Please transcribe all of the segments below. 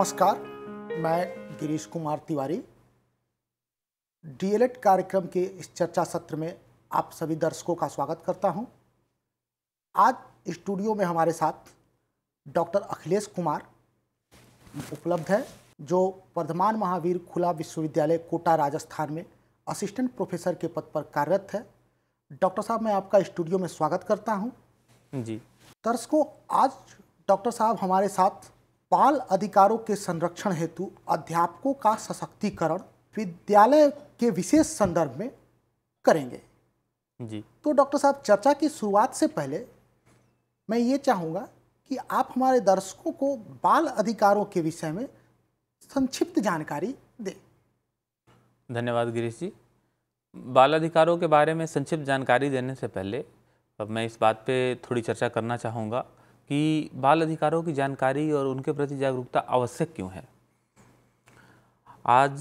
नमस्कार मैं गिरीश कुमार तिवारी डीएलएड कार्यक्रम के इस चर्चा सत्र में आप सभी दर्शकों का स्वागत करता हूं। आज स्टूडियो में हमारे साथ डॉक्टर अखिलेश कुमार उपलब्ध है जो वर्धमान महावीर खुला विश्वविद्यालय कोटा राजस्थान में असिस्टेंट प्रोफेसर के पद पर कार्यरत है डॉक्टर साहब मैं आपका स्टूडियो में स्वागत करता हूँ जी दर्शकों आज डॉक्टर साहब हमारे साथ बाल अधिकारों के संरक्षण हेतु अध्यापकों का सशक्तिकरण विद्यालय के विशेष संदर्भ में करेंगे जी तो डॉक्टर साहब चर्चा की शुरुआत से पहले मैं ये चाहूँगा कि आप हमारे दर्शकों को बाल अधिकारों के विषय में संक्षिप्त जानकारी दें धन्यवाद गिरीश जी बाल अधिकारों के बारे में संक्षिप्त जानकारी देने से पहले अब मैं इस बात पे थोड़ी चर्चा करना चाहूँगा कि बाल अधिकारों की जानकारी और उनके प्रति जागरूकता आवश्यक क्यों है आज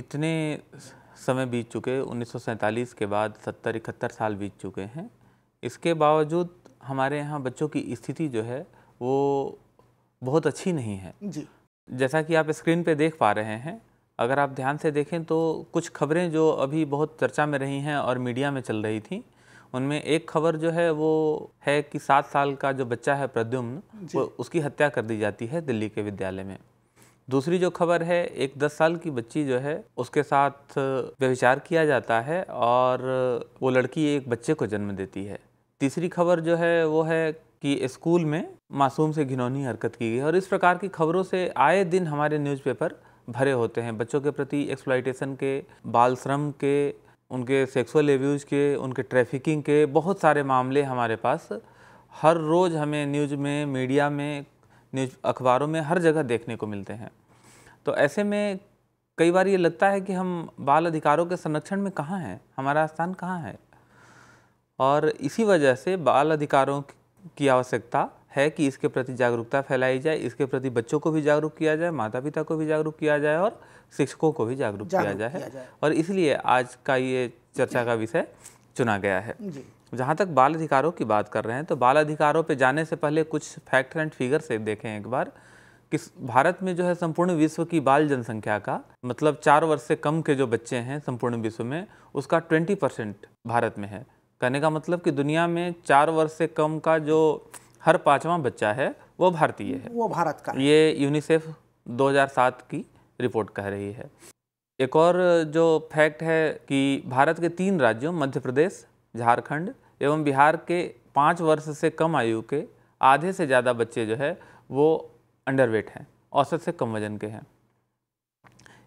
इतने समय बीत चुके उन्नीस के बाद सत्तर इकहत्तर साल बीत चुके हैं इसके बावजूद हमारे यहाँ बच्चों की स्थिति जो है वो बहुत अच्छी नहीं है जी जैसा कि आप स्क्रीन पे देख पा रहे हैं अगर आप ध्यान से देखें तो कुछ खबरें जो अभी बहुत चर्चा में रही हैं और मीडिया में चल रही थी उनमें एक खबर जो है वो है कि सात साल का जो बच्चा है प्रद्युम्न वो उसकी हत्या कर दी जाती है दिल्ली के विद्यालय में दूसरी जो खबर है एक दस साल की बच्ची जो है उसके साथ व्यविचार किया जाता है और वो लड़की एक बच्चे को जन्म देती है तीसरी खबर जो है वो है कि स्कूल में मासूम से घिनौनी हरकत की गई और इस प्रकार की खबरों से आए दिन हमारे न्यूज़पेपर भरे होते हैं बच्चों के प्रति एक्सप्लाइटेशन के बाल श्रम के उनके सेक्सुअल एब्यूज़ के उनके ट्रैफिकिंग के बहुत सारे मामले हमारे पास हर रोज़ हमें न्यूज़ में मीडिया में न्यूज अखबारों में हर जगह देखने को मिलते हैं तो ऐसे में कई बार ये लगता है कि हम बाल अधिकारों के संरक्षण में कहाँ हैं हमारा स्थान कहाँ है और इसी वजह से बाल अधिकारों की आवश्यकता है कि इसके प्रति जागरूकता फैलाई जाए इसके प्रति बच्चों को भी जागरूक किया जाए माता पिता को भी जागरूक किया जाए और शिक्षकों को भी जागरूक किया जाए और इसलिए आज का ये चर्चा का विषय चुना गया है जहाँ तक बाल अधिकारों की बात कर रहे हैं तो बाल अधिकारों पे जाने से पहले कुछ फैक्ट एंड फिगर से देखें एक बार कि भारत में जो है संपूर्ण विश्व की बाल जनसंख्या का मतलब चार वर्ष से कम के जो बच्चे हैं संपूर्ण विश्व में उसका ट्वेंटी परसेंट भारत में है कहने का मतलब कि दुनिया में चार वर्ष से कम का जो हर पाँचवा बच्चा है वो भारतीय है वो भारत का ये यूनिसेफ 2007 की रिपोर्ट कह रही है एक और जो फैक्ट है कि भारत के तीन राज्यों मध्य प्रदेश झारखंड एवं बिहार के पाँच वर्ष से कम आयु के आधे से ज़्यादा बच्चे जो है वो अंडरवेट हैं औसत से कम वजन के हैं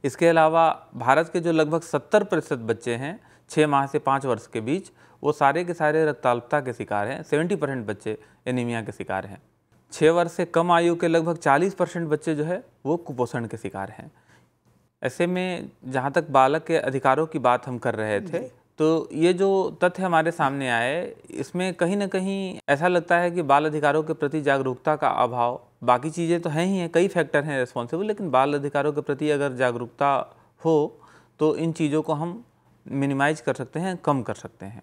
इसके अलावा भारत के जो लगभग 70 प्रतिशत बच्चे हैं छः माह से पाँच वर्ष के बीच वो सारे के सारे रक्ताल्पता के शिकार हैं सेवेंटी परसेंट बच्चे एनीमिया के शिकार हैं छः वर्ष से कम आयु के लगभग चालीस परसेंट बच्चे जो है वो कुपोषण के शिकार हैं ऐसे में जहाँ तक बालक के अधिकारों की बात हम कर रहे थे तो ये जो तथ्य हमारे सामने आए इसमें कहीं ना कहीं ऐसा लगता है कि बाल अधिकारों के प्रति जागरूकता का अभाव बाकी चीज़ें तो हैं ही हैं कई फैक्टर हैं रिस्पॉन्सिबल लेकिन बाल अधिकारों के प्रति अगर जागरूकता हो तो इन चीज़ों को हम मिनिमाइज कर सकते हैं कम कर सकते हैं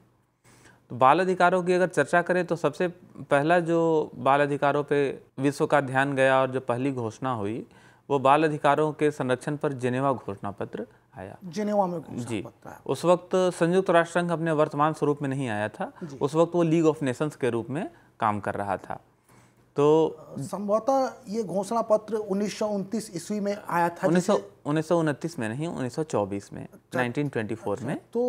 तो बाल अधिकारों की अगर चर्चा करें तो सबसे पहला जो बाल अधिकारों पे विश्व का ध्यान गया और जो पहली घोषणा हुई वो बाल अधिकारों के संरक्षण पर जिनेवा घोषणा पत्र आया जिनेवा में जी उस वक्त संयुक्त राष्ट्र संघ अपने वर्तमान स्वरूप में नहीं आया था उस वक्त वो लीग ऑफ नेशंस के रूप में काम कर रहा था तो संभवतः ये घोषणा पत्र उन्नीस ईस्वी में आया था उन्नीस उन्नीस में नहीं 1924 में 1924 अच्छा। में तो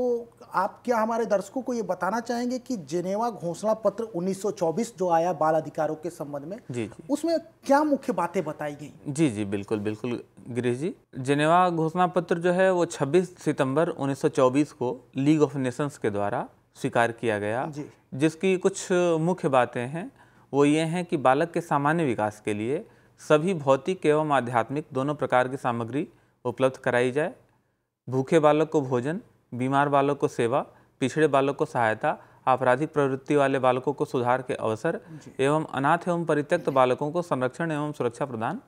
आप क्या हमारे दर्शकों को ये बताना चाहेंगे कि जेनेवा घोषणा पत्र 1924 जो आया बाल अधिकारों के संबंध में जी जी उसमें क्या मुख्य बातें बताई गई जी जी बिल्कुल बिल्कुल गिरीश जी जेनेवा घोषणा पत्र जो है वो 26 सितंबर 1924 को लीग ऑफ नेशंस के द्वारा स्वीकार किया गया जिसकी कुछ मुख्य बातें हैं वो ये हैं कि बालक के सामान्य विकास के लिए सभी भौतिक एवं आध्यात्मिक दोनों प्रकार की सामग्री उपलब्ध कराई जाए भूखे बालक को भोजन बीमार बालक को सेवा पिछड़े बालक को सहायता आपराधिक प्रवृत्ति वाले बालकों को सुधार के अवसर एवं अनाथ एवं परित्यक्त बालकों को संरक्षण एवं सुरक्षा प्रदान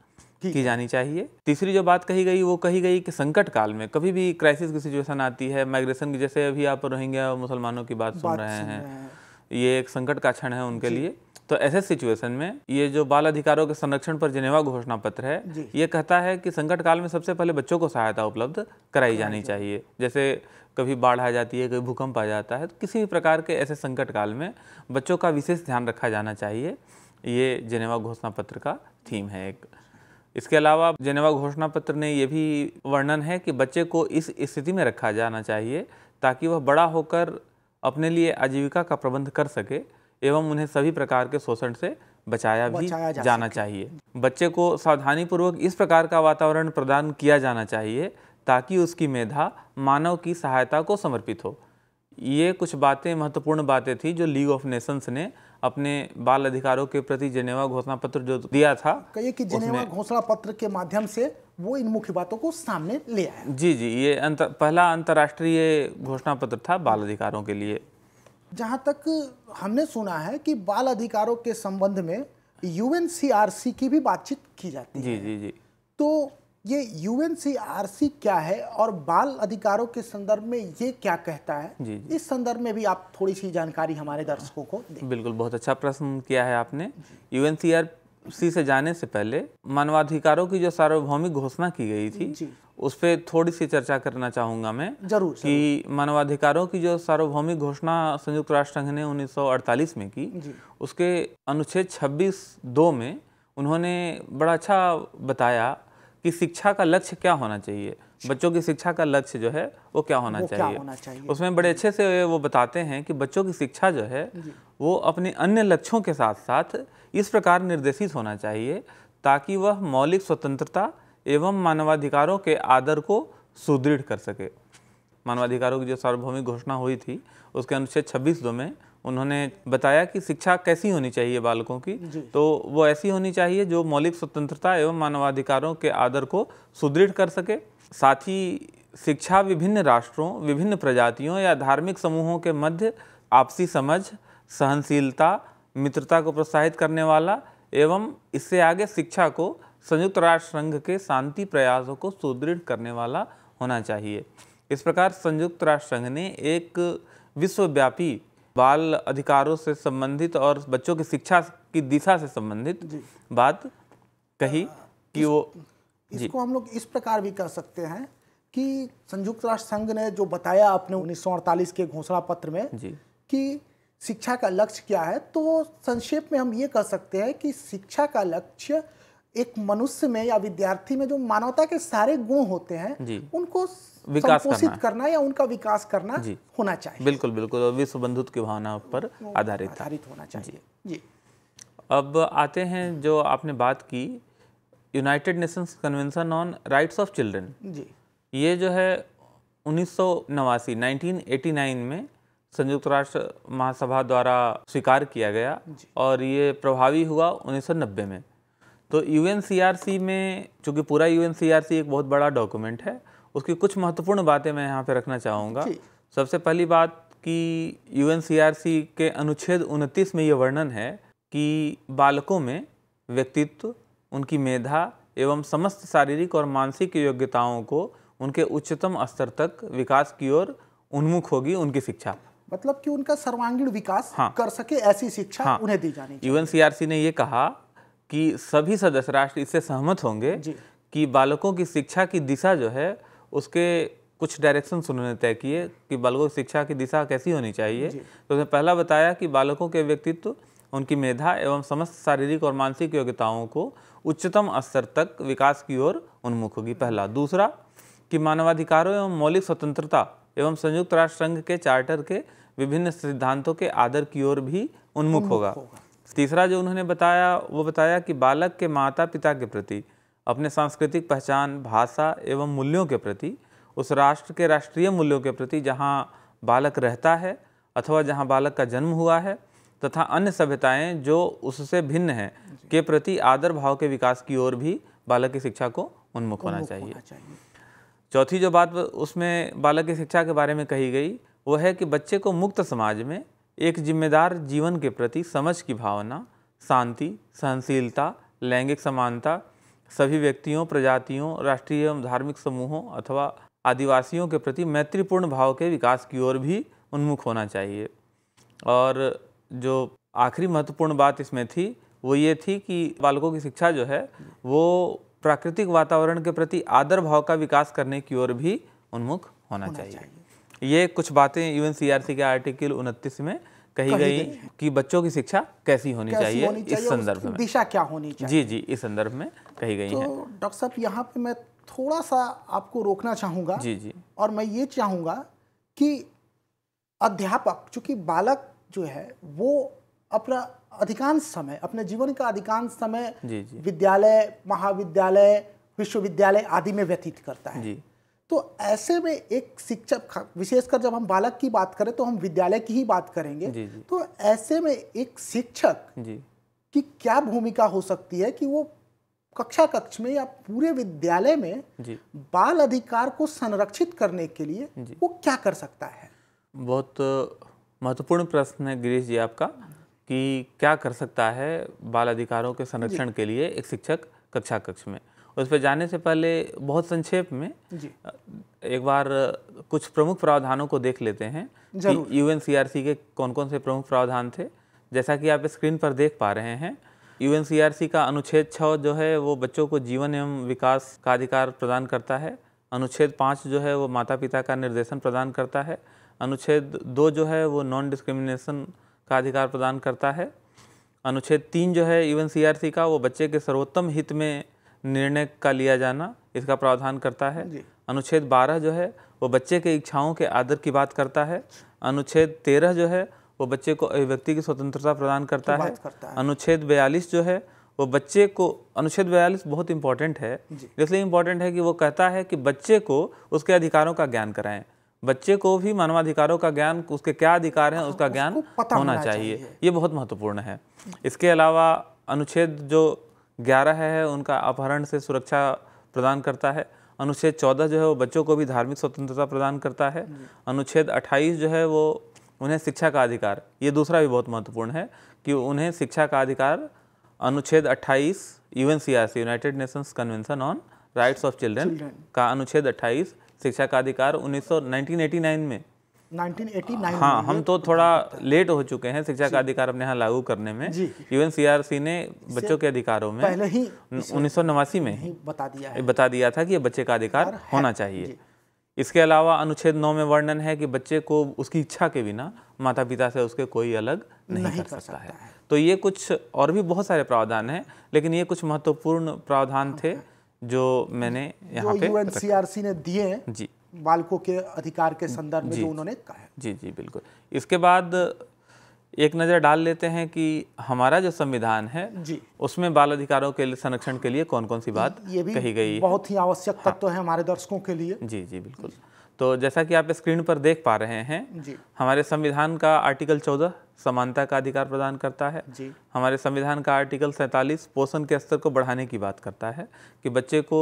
की जानी चाहिए तीसरी जो बात कही गई वो कही गई कि संकट काल में कभी भी क्राइसिस की सिचुएशन आती है माइग्रेशन की जैसे अभी आप रोहिंग्या मुसलमानों की बात सुन रहे हैं ये एक संकट का क्षण है उनके लिए तो ऐसे सिचुएशन में ये जो बाल अधिकारों के संरक्षण पर जिनेवा घोषणा पत्र है ये कहता है कि संकट काल में सबसे पहले बच्चों को सहायता उपलब्ध कराई जानी चाहिए जैसे कभी बाढ़ आ जाती है कभी भूकंप आ जाता है तो किसी भी प्रकार के ऐसे संकट काल में बच्चों का विशेष ध्यान रखा जाना चाहिए ये जिनेवा घोषणा पत्र का थीम है एक इसके अलावा जिनेवा घोषणा पत्र ने यह भी वर्णन है कि बच्चे को इस स्थिति में रखा जाना चाहिए ताकि वह बड़ा होकर अपने लिए आजीविका का प्रबंध कर सके एवं उन्हें सभी प्रकार के शोषण से बचाया भी बचाया जा जाना चाहिए बच्चे को सावधानीपूर्वक इस प्रकार का वातावरण प्रदान किया जाना चाहिए ताकि उसकी मेधा मानव की सहायता को समर्पित हो ये कुछ बातें महत्वपूर्ण बातें थी जो लीग ऑफ नेशंस ने अपने बाल अधिकारों के प्रति जनेवा घोषणा पत्र जो दिया था कहिए कि जनेवा घोषणा पत्र के माध्यम से वो इन मुख्य बातों को सामने ले आया जी जी ये अंतर, पहला अंतर्राष्ट्रीय घोषणा पत्र था बाल अधिकारों के लिए जहाँ तक हमने सुना है कि बाल अधिकारों के संबंध में यूएनसीआरसी की भी बातचीत की जाती जी, है जी जी जी तो ये यूएनसीआरसी क्या है और बाल अधिकारों के संदर्भ में ये क्या कहता है जी, जी। इस संदर्भ में भी आप थोड़ी सी जानकारी हमारे दर्शकों को दें बिल्कुल बहुत अच्छा प्रश्न किया है आपने यूएनसीआर सी से जाने से पहले मानवाधिकारों की जो सार्वभौमिक घोषणा की गई थी उस पर थोड़ी सी चर्चा करना चाहूंगा मैं जरूर कि मानवाधिकारों की जो सार्वभौमिक घोषणा संयुक्त राष्ट्र संघ ने 1948 में की उसके अनुच्छेद 26 दो में उन्होंने बड़ा अच्छा बताया कि शिक्षा का लक्ष्य क्या होना चाहिए बच्चों की शिक्षा का लक्ष्य जो है वो क्या होना, वो चाहिए? क्या होना चाहिए उसमें बड़े अच्छे से वो बताते हैं कि बच्चों की शिक्षा जो है वो अपने अन्य लक्ष्यों के साथ साथ इस प्रकार निर्देशित होना चाहिए ताकि वह मौलिक स्वतंत्रता एवं मानवाधिकारों के आदर को सुदृढ़ कर सके मानवाधिकारों की जो सार्वभौमिक घोषणा हुई थी उसके अनुच्छेद छब्बीस दो में उन्होंने बताया कि शिक्षा कैसी होनी चाहिए बालकों की तो वो ऐसी होनी चाहिए जो मौलिक स्वतंत्रता एवं मानवाधिकारों के आदर को सुदृढ़ कर सके साथ ही शिक्षा विभिन्न राष्ट्रों विभिन्न प्रजातियों या धार्मिक समूहों के मध्य आपसी समझ सहनशीलता मित्रता को प्रोत्साहित करने वाला एवं इससे आगे शिक्षा को संयुक्त राष्ट्र संघ के शांति प्रयासों को सुदृढ़ करने वाला होना चाहिए इस प्रकार संयुक्त राष्ट्र संघ ने एक विश्वव्यापी बाल अधिकारों से संबंधित और बच्चों की शिक्षा की दिशा से संबंधित बात कही कि वो इसको हम लोग इस प्रकार भी कर सकते हैं कि संयुक्त राष्ट्र संघ ने जो बताया अपने उन्नीस के घोषणा पत्र में कि शिक्षा का लक्ष्य क्या है तो संक्षेप में हम ये कह सकते हैं कि शिक्षा का लक्ष्य एक मनुष्य में या विद्यार्थी में जो मानवता के सारे गुण होते हैं उनको विकास करना, करना या उनका विकास करना होना चाहिए बिल्कुल बिल्कुल विश्व बंधुत्व की भावना पर आधारित आधारित होना चाहिए जी अब आते हैं जो आपने बात की United Nations Convention on Rights of Children जी ये जो है उन्नीस सौ नवासी में संयुक्त राष्ट्र महासभा द्वारा स्वीकार किया गया और ये प्रभावी हुआ 1990 में तो यू में चूँकि पूरा यू एक बहुत बड़ा डॉक्यूमेंट है उसकी कुछ महत्वपूर्ण बातें मैं यहाँ पर रखना चाहूँगा सबसे पहली बात कि यू के अनुच्छेद 29 में ये वर्णन है कि बालकों में व्यक्तित्व उनकी मेधा एवं समस्त शारीरिक और मानसिक योग्यताओं को उनके उच्चतम स्तर तक विकास की ओर उन्मुख होगी उनकी शिक्षा मतलब कि उनका सर्वांगीण विकास हाँ, कर सके ऐसी शिक्षा हाँ, उन्हें दी जानी यूएन ने यह कहा कि सभी सदस्य राष्ट्र इससे सहमत होंगे कि बालकों की शिक्षा की दिशा जो है उसके कुछ डायरेक्शन उन्होंने तय किए कि बालकों की शिक्षा की दिशा कैसी होनी चाहिए तो उसने पहला बताया कि बालकों के व्यक्तित्व उनकी मेधा एवं समस्त शारीरिक और मानसिक योग्यताओं को उच्चतम स्तर तक विकास की ओर उन्मुख होगी पहला दूसरा कि मानवाधिकारों एवं मौलिक स्वतंत्रता एवं संयुक्त राष्ट्र संघ के चार्टर के विभिन्न सिद्धांतों के आदर की ओर भी उन्मुख होगा तीसरा जो उन्होंने बताया वो बताया कि बालक के माता पिता के प्रति अपने सांस्कृतिक पहचान भाषा एवं मूल्यों के प्रति उस राष्ट्र के राष्ट्रीय मूल्यों के प्रति जहाँ बालक रहता है अथवा जहाँ बालक का जन्म हुआ है तथा अन्य सभ्यताएं जो उससे भिन्न हैं के प्रति आदर भाव के विकास की ओर भी बालक की शिक्षा को उन्मुख होना चाहिए, चाहिए। चौथी जो बात उसमें बालक की शिक्षा के बारे में कही गई वो है कि बच्चे को मुक्त समाज में एक जिम्मेदार जीवन के प्रति समझ की भावना शांति सहनशीलता लैंगिक समानता सभी व्यक्तियों प्रजातियों राष्ट्रीय एवं धार्मिक समूहों अथवा आदिवासियों के प्रति मैत्रीपूर्ण भाव के विकास की ओर भी उन्मुख होना चाहिए और जो आखिरी महत्वपूर्ण बात इसमें थी वो ये थी कि बालकों की शिक्षा जो है वो प्राकृतिक वातावरण के प्रति आदर भाव का विकास करने की ओर भी उन्मुख होना, होना चाहिए।, चाहिए ये कुछ बातें यूएन सीआरसी के आर्टिकल उनतीस में कही, गई कि बच्चों की शिक्षा कैसी होनी कैसी चाहिए होनी इस संदर्भ में दिशा क्या होनी चाहिए जी जी इस संदर्भ में कही गई तो है डॉक्टर साहब यहाँ पे मैं थोड़ा सा आपको रोकना चाहूंगा जी जी और मैं ये चाहूंगा कि अध्यापक चूंकि बालक जो है वो अपना अधिकांश समय अपने जीवन का अधिकांश समय विद्यालय महाविद्यालय विश्वविद्यालय आदि में व्यतीत करता है तो ऐसे में एक शिक्षक विशेषकर जब हम बालक की बात करें तो हम विद्यालय की ही बात करेंगे जी जी। तो ऐसे में एक शिक्षक की क्या भूमिका हो सकती है कि वो कक्षा कक्ष में या पूरे विद्यालय में बाल अधिकार को संरक्षित करने के लिए वो क्या कर सकता है बहुत महत्वपूर्ण प्रश्न है गिरीश जी आपका कि क्या कर सकता है बाल अधिकारों के संरक्षण के लिए एक शिक्षक कक्षा कक्ष में उस पर जाने से पहले बहुत संक्षेप में एक बार कुछ प्रमुख प्रावधानों को देख लेते हैं यू एन के कौन कौन से प्रमुख प्रावधान थे जैसा कि आप स्क्रीन पर देख पा रहे हैं यू एन का अनुच्छेद छ जो है वो बच्चों को जीवन एवं विकास का अधिकार प्रदान करता है अनुच्छेद पाँच जो है वो माता पिता का निर्देशन प्रदान करता है अनुच्छेद दो जो है वो नॉन डिस्क्रिमिनेशन का अधिकार प्रदान करता है अनुच्छेद तीन जो है इवन सीआरसी का वो बच्चे के सर्वोत्तम हित में निर्णय का लिया जाना इसका प्रावधान करता है अनुच्छेद बारह जो है वो बच्चे के इच्छाओं के आदर की बात करता है अनुच्छेद तेरह जो है वो बच्चे को अभिव्यक्ति की स्वतंत्रता प्रदान करता, है।, अनुच्छेद बयालीस जो है वो बच्चे को अनुच्छेद बयालीस बहुत इंपॉर्टेंट है इसलिए इम्पोर्टेंट है कि वो कहता है कि बच्चे को उसके अधिकारों का ज्ञान कराएं बच्चे को भी मानवाधिकारों का ज्ञान उसके क्या अधिकार हैं हाँ, उसका ज्ञान होना, चाहिए।, चाहिए ये बहुत महत्वपूर्ण है इसके अलावा अनुच्छेद जो ग्यारह है उनका अपहरण से सुरक्षा प्रदान करता है अनुच्छेद चौदह जो है वो बच्चों को भी धार्मिक स्वतंत्रता प्रदान करता है अनुच्छेद अट्ठाईस जो है वो उन्हें शिक्षा का अधिकार ये दूसरा भी बहुत महत्वपूर्ण है कि उन्हें शिक्षा का अधिकार अनुच्छेद 28 UNCRC United Nations Convention on Rights of Children का अनुच्छेद 28 शिक्षा का अधिकार उन्नीस में 1989 हाँ हम तो थोड़ा हाँ। लेट हो चुके हैं शिक्षा का अधिकार अपने यहाँ लागू करने में सीआरसी ने बच्चों के अधिकारों में पहले ही उन्नीस में ही बता दिया है। बता दिया था कि ये बच्चे का अधिकार होना चाहिए इसके अलावा अनुच्छेद 9 में वर्णन है कि बच्चे को उसकी इच्छा के बिना माता पिता से उसके कोई अलग नहीं, नहीं कर, कर सकता है तो ये कुछ और भी बहुत सारे प्रावधान हैं लेकिन ये कुछ महत्वपूर्ण प्रावधान हाँ, थे हाँ। जो मैंने यहाँ पे यूएनसीआरसी ने दिए हैं जी बालकों के अधिकार के संदर्भ में जो उन्होंने कहा जी जी बिल्कुल इसके बाद एक नज़र डाल लेते हैं कि हमारा जो संविधान है जी उसमें बाल अधिकारों के संरक्षण के लिए कौन कौन सी बात ये भी कही गई बहुत ही आवश्यक हाँ। तत्व हाँ। तो है हमारे दर्शकों के लिए जी जी बिल्कुल जी। तो जैसा कि आप स्क्रीन पर देख पा रहे हैं जी। हमारे संविधान का आर्टिकल 14 समानता का अधिकार प्रदान करता है जी। हमारे संविधान का आर्टिकल 47 पोषण के स्तर को बढ़ाने की बात करता है कि बच्चे को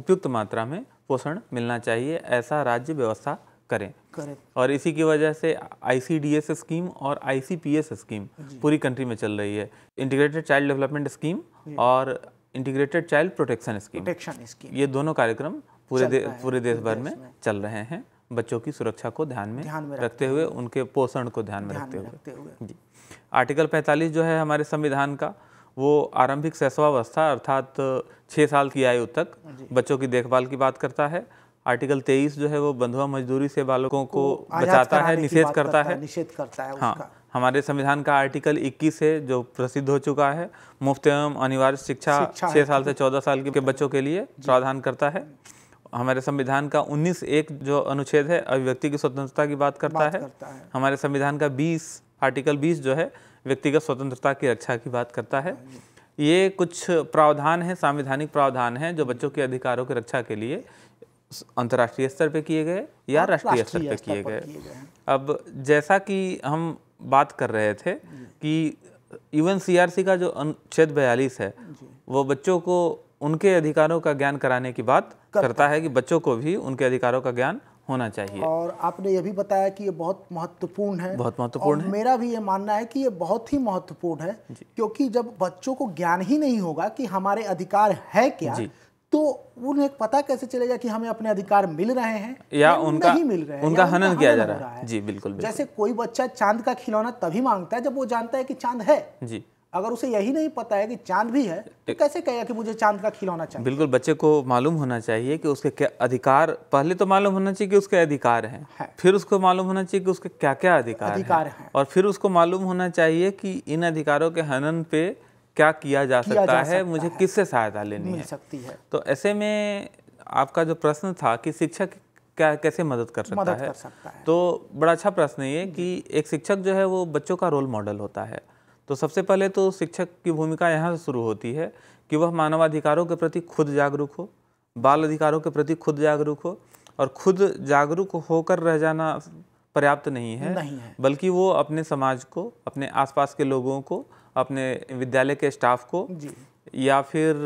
उपयुक्त मात्रा में पोषण मिलना चाहिए ऐसा राज्य व्यवस्था करें करें और इसी की वजह से आईसीडीएस स्कीम और आईसीपीएस स्कीम पूरी कंट्री में चल रही है इंटीग्रेटेड चाइल्ड डेवलपमेंट स्कीम और integrated child protection scheme protection scheme ये दोनों कार्यक्रम पूरे दे, पूरे देश भर में चल रहे हैं बच्चों की सुरक्षा को ध्यान में, ध्यान में रखते हुए उनके पोषण को ध्यान में रखते हुए जी आर्टिकल 45 जो है हमारे संविधान का वो आरंभिक शैशवावस्था अर्थात छः साल की आयु तक बच्चों की देखभाल की बात करता है आर्टिकल 23 जो है वो बंधुआ मजदूरी से बालकों को बचाता है निषेध करता है निषेध करता है हाँ हमारे संविधान का आर्टिकल 21 है जो प्रसिद्ध हो चुका है मुफ्त एवं अनिवार्य शिक्षा छः साल से चौदह साल के बच्चों के लिए प्रावधान करता है हमारे संविधान का 19 एक जो अनुच्छेद है अभिव्यक्ति की स्वतंत्रता की बात करता, बात है।, करता है हमारे संविधान का 20 आर्टिकल 20 जो है व्यक्तिगत स्वतंत्रता की रक्षा की बात करता है ये कुछ प्रावधान हैं सांविधानिक प्रावधान हैं जो बच्चों के अधिकारों की रक्षा के लिए अंतर्राष्ट्रीय स्तर पे किए गए या हाँ, राष्ट्रीय स्तर पे किए गए अब जैसा कि हम बात कर रहे थे कि इवन सीआरसी का जो अनुच्छेद बयालीस है वो बच्चों को उनके अधिकारों का ज्ञान कराने की बात करता है कि बच्चों को भी उनके अधिकारों का ज्ञान होना चाहिए और आपने ये भी बताया कि ये बहुत महत्वपूर्ण है बहुत महत्वपूर्ण है मेरा भी ये मानना है कि ये बहुत ही महत्वपूर्ण है क्योंकि जब बच्चों को ज्ञान ही नहीं होगा कि हमारे अधिकार है क्या तो उन्हें पता कैसे चलेगा कि हमें अपने अधिकार मिल रहे हैं या उनका नहीं मिल रहे हैं उनका हनन किया जा रहा है जी बिल्कुल, बिल्कुल जैसे कोई बच्चा चांद का खिलौना तभी मांगता है जब वो जानता है कि चांद है जी अगर उसे यही नहीं पता है कि चांद भी है तो कैसे कहेगा कि मुझे चांद का खिलौना चाहिए बिल्कुल बच्चे को मालूम होना चाहिए कि उसके क्या अधिकार पहले तो मालूम होना चाहिए कि उसके अधिकार हैं है। फिर उसको मालूम होना चाहिए कि उसके क्या क्या अधिकार, अधिकार हैं है। और फिर उसको मालूम होना चाहिए कि इन अधिकारों के हनन पे क्या किया जा किया सकता, जा है मुझे किससे सहायता लेनी है सकती है तो ऐसे में आपका जो प्रश्न था कि शिक्षक क्या कैसे मदद कर सकता, है? कर सकता है तो बड़ा अच्छा प्रश्न ये कि एक शिक्षक जो है वो बच्चों का रोल मॉडल होता है तो सबसे पहले तो शिक्षक की भूमिका यहाँ से शुरू होती है कि वह मानवाधिकारों के प्रति खुद जागरूक हो बाल अधिकारों के प्रति खुद जागरूक हो और खुद जागरूक होकर रह जाना पर्याप्त नहीं है, नहीं है बल्कि वो अपने समाज को अपने आसपास के लोगों को अपने विद्यालय के स्टाफ को या फिर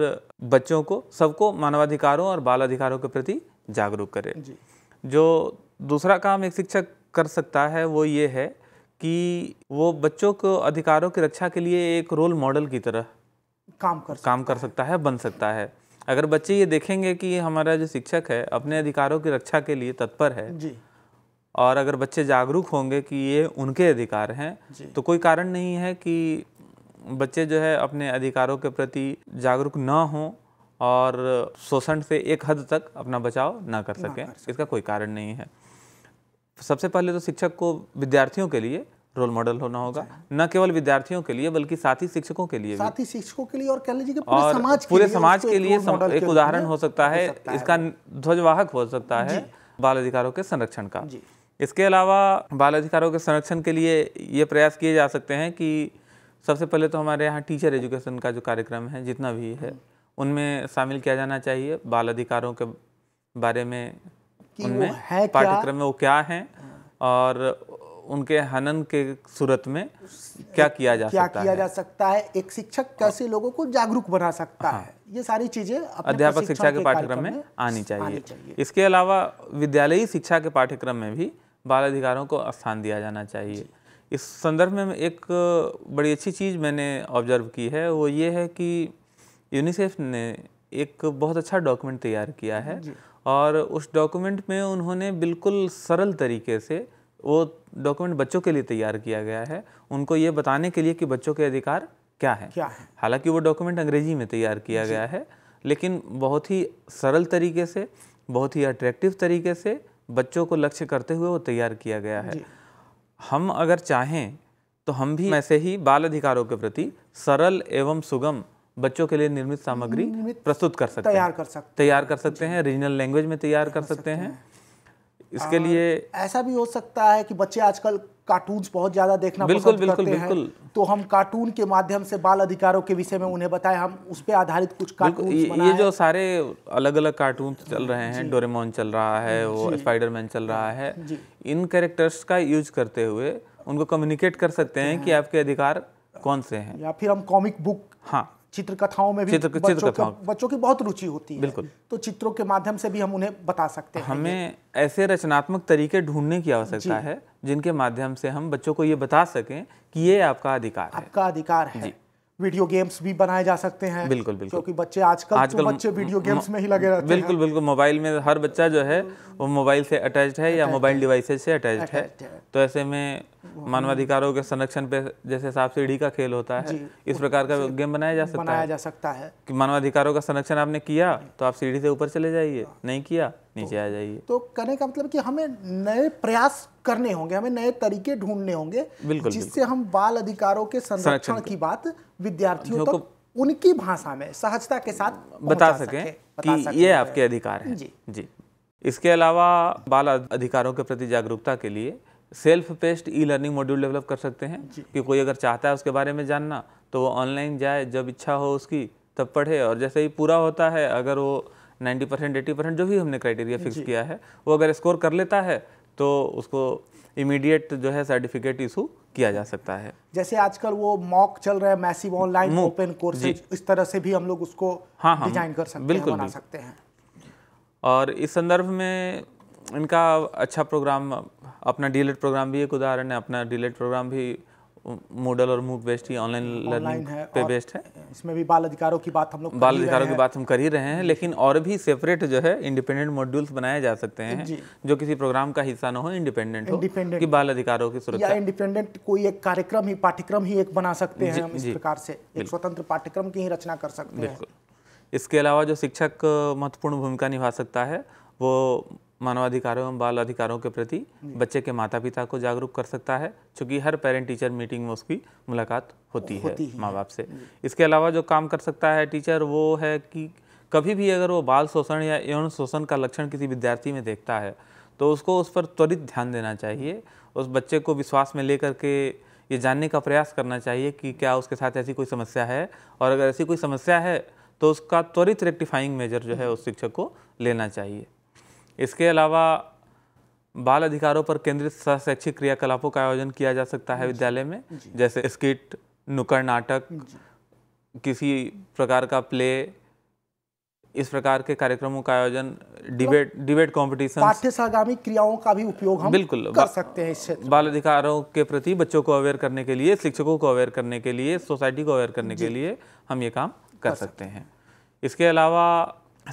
बच्चों को सबको मानवाधिकारों और बाल अधिकारों के प्रति जागरूक करे जो दूसरा काम एक शिक्षक कर सकता है वो ये है कि वो बच्चों को अधिकारों की रक्षा के लिए एक रोल मॉडल की तरह काम कर काम कर सकता है बन सकता है अगर बच्चे ये देखेंगे कि हमारा जो शिक्षक है अपने अधिकारों की रक्षा के लिए तत्पर है जी और अगर बच्चे जागरूक होंगे कि ये उनके अधिकार हैं तो कोई कारण नहीं है कि बच्चे जो है अपने अधिकारों के प्रति जागरूक ना हों और शोषण से एक हद तक अपना बचाव ना कर सकें सके। इसका कोई कारण नहीं है सबसे पहले तो शिक्षक को विद्यार्थियों के लिए रोल मॉडल होना होगा न केवल विद्यार्थियों के लिए बल्कि साथ ही शिक्षकों के लिए साथ ही शिक्षकों के लिए और कह लीजिए और समाज पूरे समाज के लिए एक उदाहरण हो सकता है इसका ध्वजवाहक हो सकता है बाल अधिकारों के संरक्षण का इसके अलावा बाल अधिकारों के संरक्षण के लिए ये प्रयास किए जा सकते हैं कि सबसे पहले तो हमारे यहाँ टीचर एजुकेशन का जो कार्यक्रम है जितना भी है हम्म। उनमें शामिल किया जाना चाहिए बाल अधिकारों के बारे में कि वो है पाठ्यक्रम में वो क्या है और उनके हनन के सूरत में क्या किया जा क्या सकता किया है? जा सकता है एक शिक्षक कैसे हाँ। लोगों को जागरूक बना सकता हाँ। है ये सारी चीजें अध्यापक शिक्षा के पाठ्यक्रम में आनी चाहिए।, आनी चाहिए इसके अलावा विद्यालयी शिक्षा के पाठ्यक्रम में भी बाल अधिकारों को स्थान दिया जाना चाहिए इस संदर्भ में एक बड़ी अच्छी चीज़ मैंने ऑब्जर्व की है वो ये है कि यूनिसेफ ने एक बहुत अच्छा डॉक्यूमेंट तैयार किया है और उस डॉक्यूमेंट में उन्होंने बिल्कुल सरल तरीके से वो डॉक्यूमेंट बच्चों के लिए तैयार किया गया है उनको ये बताने के लिए कि बच्चों के अधिकार क्या है क्या है हालांकि वो डॉक्यूमेंट अंग्रेजी में तैयार किया गया है लेकिन बहुत ही सरल तरीके से बहुत ही अट्रैक्टिव तरीके से बच्चों को लक्ष्य करते हुए वो तैयार किया गया है हम अगर चाहें तो हम भी ऐसे ही बाल अधिकारों के प्रति सरल एवं सुगम बच्चों के लिए निर्मित सामग्री प्रस्तुत कर सकते तैयार कर सकते तैयार कर सकते हैं रीजनल लैंग्वेज में तैयार कर सकते हैं इसके लिए ऐसा भी हो सकता है कि बच्चे आजकल कार्टून बहुत ज्यादा देखना बिल्कुल पसंद बिल्कुल करते बिल्कुल हैं। तो हम कार्टून के माध्यम से बाल अधिकारों के विषय में उन्हें बताएं हम उस पर आधारित कुछ कार्टून ये, ये जो सारे अलग अलग कार्टून चल रहे हैं डोरेमोन चल रहा है वो स्पाइडरमैन चल रहा है इन कैरेक्टर्स का यूज करते हुए उनको कम्युनिकेट कर सकते हैं कि हाँ। आपके अधिकार कौन से हैं या फिर हम कॉमिक बुक हाँ कथाओं में भी चित्र, बच्चों, के, बच्चों की बहुत रुचि होती है बिल्कुल तो चित्रों के माध्यम से भी हम उन्हें बता सकते हैं हमें ऐसे रचनात्मक तरीके ढूंढने की आवश्यकता है जिनके माध्यम से हम बच्चों को ये बता सकें कि ये आपका अधिकार आपका अधिकार है वीडियो गेम्स भी बनाए जा सकते हैं बिल्कुल बिल्कुल क्योंकि बच्चे आजकल आजकल तो बच्चे वीडियो गेम्स में ही लगे रहते बिल्कुल हैं। बिल्कुल मोबाइल में हर बच्चा जो है वो मोबाइल से अटैच्ड है या मोबाइल डिवाइसेज से अटैच्ड है तो ऐसे में मानवाधिकारों के संरक्षण पे जैसे साफ सीढ़ी का खेल होता है इस प्रकार का गेम बनाया जा सकता बनाया है जा सकता है कि मानवाधिकारों का संरक्षण आपने किया तो आप सीढ़ी से ऊपर चले जाइए हाँ। नहीं किया तो नीचे आ जाइए तो कहने का मतलब कि हमें नए प्रयास करने होंगे हमें नए तरीके ढूंढने होंगे बिल्कुल जिससे हम बाल अधिकारों के संरक्षण की बात विद्यार्थियों को उनकी भाषा में सहजता के साथ बता सकें कि ये आपके अधिकार हैं जी जी इसके अलावा बाल अधिकारों के प्रति जागरूकता के लिए self paced e learning module develop कर सकते हैं कि कोई अगर चाहता है उसके बारे में जानना तो वो ऑनलाइन जाए जब इच्छा हो उसकी तब पढ़े और जैसे ही पूरा होता है अगर वो 90 परसेंट एटी परसेंट जो भी हमने क्राइटेरिया फिक्स किया है वो अगर स्कोर कर लेता है तो उसको इमीडिएट जो है सर्टिफिकेट इशू किया जा सकता है जैसे आजकल वो मॉक चल रहा है मैसिव ऑनलाइन ओपन कोर्स इस तरह से भी हम लोग उसको हाँ, हाँ, डिजाइन कर सकते बिल्कुल, हैं बना सकते हैं और इस संदर्भ में इनका अच्छा प्रोग्राम अपना डी प्रोग्राम भी एक उदाहरण है अपना डी प्रोग्राम भी मॉडल और मूक बेस्ड ही ऑनलाइन लर्निंग पे बेस्ड है इसमें भी बाल अधिकारों की बात हम लोग बाल अधिकारों की बात हम कर ही रहे हैं लेकिन और भी सेपरेट जो है इंडिपेंडेंट मॉड्यूल्स बनाए जा सकते हैं जो किसी प्रोग्राम का हिस्सा ना हो इंडिपेंडेंट हो कि बाल अधिकारों की सुरक्षा इंडिपेंडेंट कोई एक कार्यक्रम ही पाठ्यक्रम ही एक बना सकते हैं हम इस प्रकार से एक स्वतंत्र पाठ्यक्रम की ही रचना कर सकते हैं बिल्कुल इसके अलावा जो शिक्षक महत्वपूर्ण भूमिका निभा सकता है वो मानवाधिकारों एवं बाल अधिकारों के प्रति बच्चे के माता पिता को जागरूक कर सकता है क्योंकि हर पेरेंट टीचर मीटिंग में उसकी मुलाकात होती, होती है माँ बाप से इसके अलावा जो काम कर सकता है टीचर वो है कि कभी भी अगर वो बाल शोषण या यौन शोषण का लक्षण किसी विद्यार्थी में देखता है तो उसको उस पर त्वरित ध्यान देना चाहिए उस बच्चे को विश्वास में लेकर के ये जानने का प्रयास करना चाहिए कि क्या उसके साथ ऐसी कोई समस्या है और अगर ऐसी कोई समस्या है तो उसका त्वरित रेक्टिफाइंग मेजर जो है उस शिक्षक को लेना चाहिए इसके अलावा बाल अधिकारों पर केंद्रित शैक्षिक क्रियाकलापों का आयोजन किया जा सकता है विद्यालय में जैसे स्किट नुक्कड़ नाटक किसी प्रकार का प्ले इस प्रकार के कार्यक्रमों का आयोजन डिबेट डिबेट कॉम्पिटिशन पाठ्य सागामी क्रियाओं का भी उपयोग हम बिल्कुल कर सकते हैं इस क्षेत्र बाल अधिकारों के प्रति बच्चों को अवेयर करने के लिए शिक्षकों को अवेयर करने के लिए सोसाइटी को अवेयर करने के लिए हम ये काम कर, कर सकते हैं इसके अलावा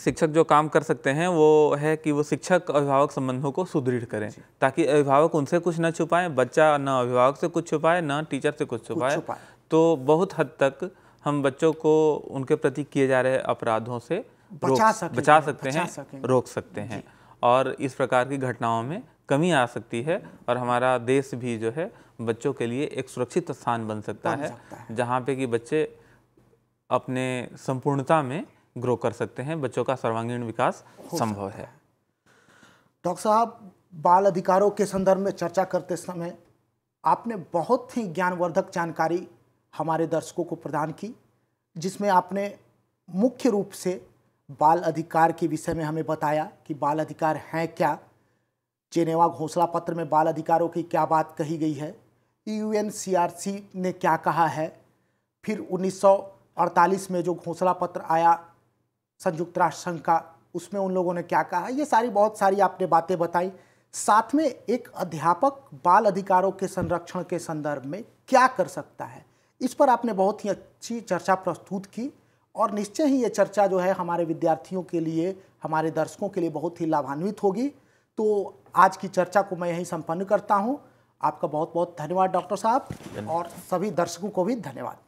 शिक्षक जो काम कर सकते हैं वो है कि वो शिक्षक अभिभावक संबंधों को सुदृढ़ करें ताकि अभिभावक उनसे कुछ ना छुपाएं बच्चा ना अभिभावक से कुछ छुपाए ना टीचर से कुछ छुपाए तो बहुत हद तक हम बच्चों को उनके प्रति किए जा रहे अपराधों से बचा, सकें, बचा सकते बचा हैं रोक सकते हैं और इस प्रकार की घटनाओं में कमी आ सकती है और हमारा देश भी जो है बच्चों के लिए एक सुरक्षित स्थान बन सकता, है, सकता है जहाँ पे कि बच्चे अपने संपूर्णता में ग्रो कर सकते हैं बच्चों का सर्वांगीण विकास संभव है डॉक्टर साहब बाल अधिकारों के संदर्भ में चर्चा करते समय आपने बहुत ही ज्ञानवर्धक जानकारी हमारे दर्शकों को प्रदान की जिसमें आपने मुख्य रूप से बाल अधिकार के विषय में हमें बताया कि बाल अधिकार हैं क्या जेनेवा घोषणा पत्र में बाल अधिकारों की क्या बात कही गई है यूएनसीआरसी e ने क्या कहा है फिर 1948 में जो घोषणा पत्र आया संयुक्त राष्ट्र संघ का उसमें उन लोगों ने क्या कहा ये सारी बहुत सारी आपने बातें बताई साथ में एक अध्यापक बाल अधिकारों के संरक्षण के संदर्भ में क्या कर सकता है इस पर आपने बहुत ही अच्छी चर्चा प्रस्तुत की और निश्चय ही ये चर्चा जो है हमारे विद्यार्थियों के लिए हमारे दर्शकों के लिए बहुत ही लाभान्वित होगी तो आज की चर्चा को मैं यहीं संपन्न करता हूँ आपका बहुत बहुत धन्यवाद डॉक्टर साहब और सभी दर्शकों को भी धन्यवाद